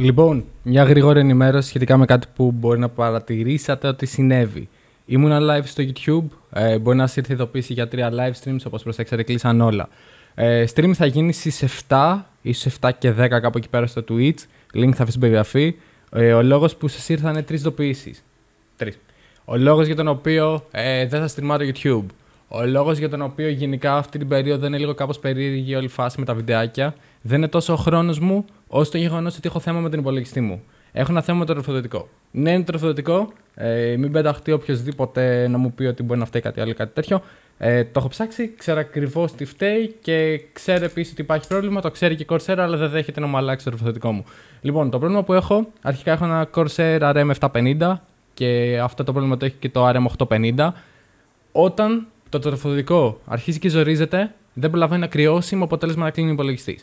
Λοιπόν, μια γρήγορη ενημέρωση σχετικά με κάτι που μπορεί να παρατηρήσατε ότι συνέβη. Ήμουν live στο YouTube. Ε, μπορεί να σας ήρθε ειδοποίηση για τρία live streams. Όπως προσέξατε, κλείσαν όλα. Ε, stream θα γίνει στις 7, ίσω 7 και 10 κάπου εκεί πέρα στο Twitch. Link θα βρει στην περιγραφή. Ε, ο λόγος που σας ήρθαν είναι τρεις ειδοποιήσει. Τρεις. Ο λόγος για τον οποίο ε, δεν θα στριμμά το YouTube. Ο λόγος για τον οποίο γενικά αυτή την περίοδο είναι λίγο κάπως περίεργη όλη φάση με τα βιντεάκια. Δεν είναι τόσο ο χρόνος μου, ως το γεγονός ότι έχω θέμα με τον υπολογιστή μου. Έχω ένα θέμα με το τροφοδοτικό. Ναι, είναι τροφοδοτικό. Ε, μην πενταχτεί οποιοδήποτε να μου πει ότι μπορεί να φταίει κάτι άλλο ή κάτι τέτοιο. Ε, το έχω ψάξει, ξέρω ακριβώς τι φταίει και ξέρω επίσης ότι υπάρχει πρόβλημα. Το ξέρει και η Corsair, αλλά δεν δέχεται να μου αλλάξει το τροφοδοτικό μου. Λοιπόν, το πρόβλημα που έχω, αρχικά έχω ένα Corsair RM 750 και αυτό το πρόβλημα το έχει και το RM 850. Όταν το τροφοδοτικό αρχίζει και ζορίζεται, δεν προλαβαίνει να κρυώσει με αποτέλεσμα να κλείνει ο υπολογιστής.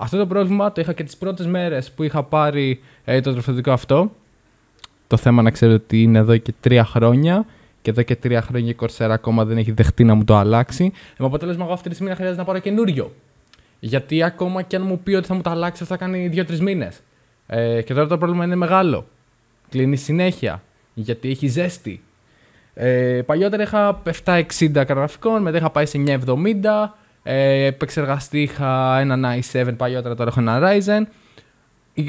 Αυτό το πρόβλημα το είχα και τις πρώτες μέρες που είχα πάρει ε, το τροφοδοτικό αυτό. Το θέμα να ξέρω ότι είναι εδώ και τρία χρόνια και εδώ και τρία χρόνια η Κορσέρα ακόμα δεν έχει δεχτεί να μου το αλλάξει. Με αποτέλεσμα, εγώ αυτή τη στιγμή χρειάζεται να πάρω καινούριο. Γιατί ακόμα και αν μου πει ότι θα μου το αλλάξει, θα κάνει δύο-τρει μήνες. Ε, και τώρα το πρόβλημα είναι μεγάλο. Κλείνει συνέχεια. Γιατί έχει ζέστη. Ε, παλιότερα είχα 760 γραφικών, μετά είχα πάει σε 970. Ε, επεξεργαστή είχα ένα i7 παλιότερα, τώρα έχω ένα Ryzen.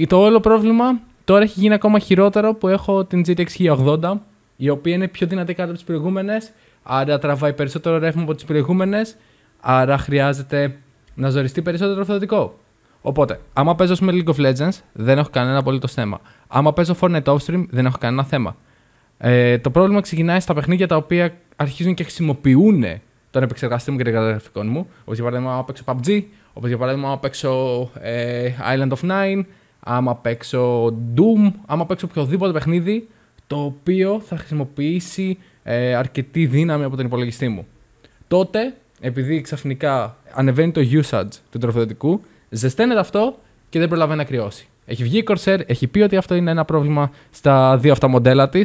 Το όλο πρόβλημα τώρα έχει γίνει ακόμα χειρότερο που έχω την GTX 1080, η οποία είναι πιο δυνατή κάτω από τις προηγούμενες, άρα τραβάει περισσότερο ρεύμα από τις προηγούμενες, άρα χρειάζεται να ζοριστεί περισσότερο αυτοδοτικό. Οπότε, άμα παίζω με League of Legends, δεν έχω κανένα απολύτως θέμα. Άμα παίζω Fortnite Offstream, δεν έχω κανένα θέμα. Ε, το πρόβλημα ξεκινάει στα παιχνίδια τα οποία αρχίζουν και χρησιμοποιούν τον επεξεργαστή μου και των καταγραφικών μου. Όπως για παράδειγμα, άμα παίξω PUBG, όπως για παράδειγμα, άμα παίξω ε, Island of Nine, άμα παίξω Doom, άμα παίξω οποιοδήποτε παιχνίδι το οποίο θα χρησιμοποιήσει ε, αρκετή δύναμη από τον υπολογιστή μου. Τότε, επειδή ξαφνικά ανεβαίνει το usage του τροφοδοτικού, ζεσταίνεται αυτό και δεν προλαβαίνει να κρυώσει. Έχει βγει η Corsair, έχει πει ότι αυτό είναι ένα πρόβλημα στα δύο αυτά μοντέλα της.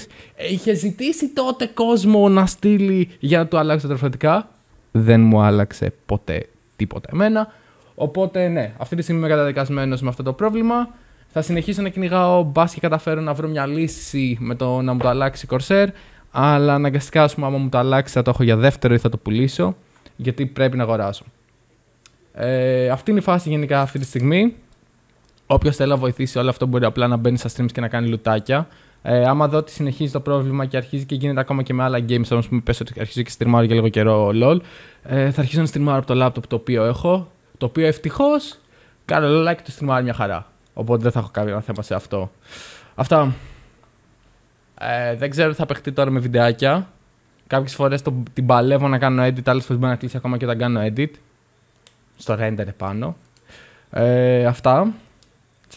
Είχε ζητήσει τότε κόσμο να στείλει για να του αλλάξει τα τροφοδοτικά δεν μου άλλαξε ποτέ τίποτα εμένα. Οπότε ναι, αυτή τη στιγμή είμαι καταδικασμένος με αυτό το πρόβλημα. Θα συνεχίσω να κυνηγάω μπας και καταφέρω να βρω μια λύση με το να μου το αλλάξει η Corsair. Αλλά αναγκαστικά, ας πούμε, άμα μου το αλλάξει θα το έχω για δεύτερο ή θα το πουλήσω. Γιατί πρέπει να αγοράσω. Ε, αυτή είναι η φάση γενικά αυτή τη στιγμή. Όποιος θέλει να βοηθήσει όλο αυτό μπορεί απλά να μπαίνει στα streams και να κάνει λουτάκια. Ε, άμα δω ότι συνεχίζει το πρόβλημα και αρχίζει και γίνεται ακόμα και με άλλα games, όμως που πες ότι αρχίζει και στριμμάρω για λίγο καιρό LOL, ε, θα αρχίσω να στριμμάρω από το laptop το οποίο έχω, το οποίο ευτυχώς κάνω like και το στριμάρω μια χαρά. Οπότε δεν θα έχω κανένα θέμα σε αυτό. Αυτά. Ε, δεν ξέρω τι θα παιχτεί τώρα με βιντεάκια. Κάποιες φορές την παλεύω να κάνω edit, άλλες φορές μπορεί να κλείσει ακόμα και όταν κάνω edit. Στο render επάνω. Ε, αυτά.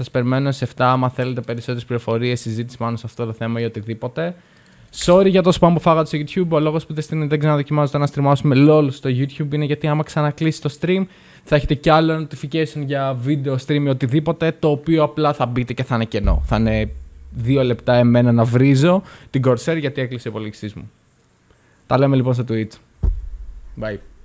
Σας περιμένω σε 7 άμα θέλετε περισσότερες πληροφορίες, συζήτηση πάνω σε αυτό το θέμα ή οτιδήποτε. Sorry για το spam που φάγατε στο YouTube. Ο λόγος που δεν, δεν ξαναδοκιμάζετε να στριμάσουμε LOL στο YouTube είναι γιατί άμα ξανακλείσει το stream θα έχετε κι άλλο notification για βίντεο, stream ή οτιδήποτε το οποίο απλά θα μπείτε και θα είναι κενό. Θα είναι δύο λεπτά εμένα να βρίζω την Corsair γιατί έκλεισε η υπολογιστής μου. Τα λέμε λοιπόν στο Twitch. Bye.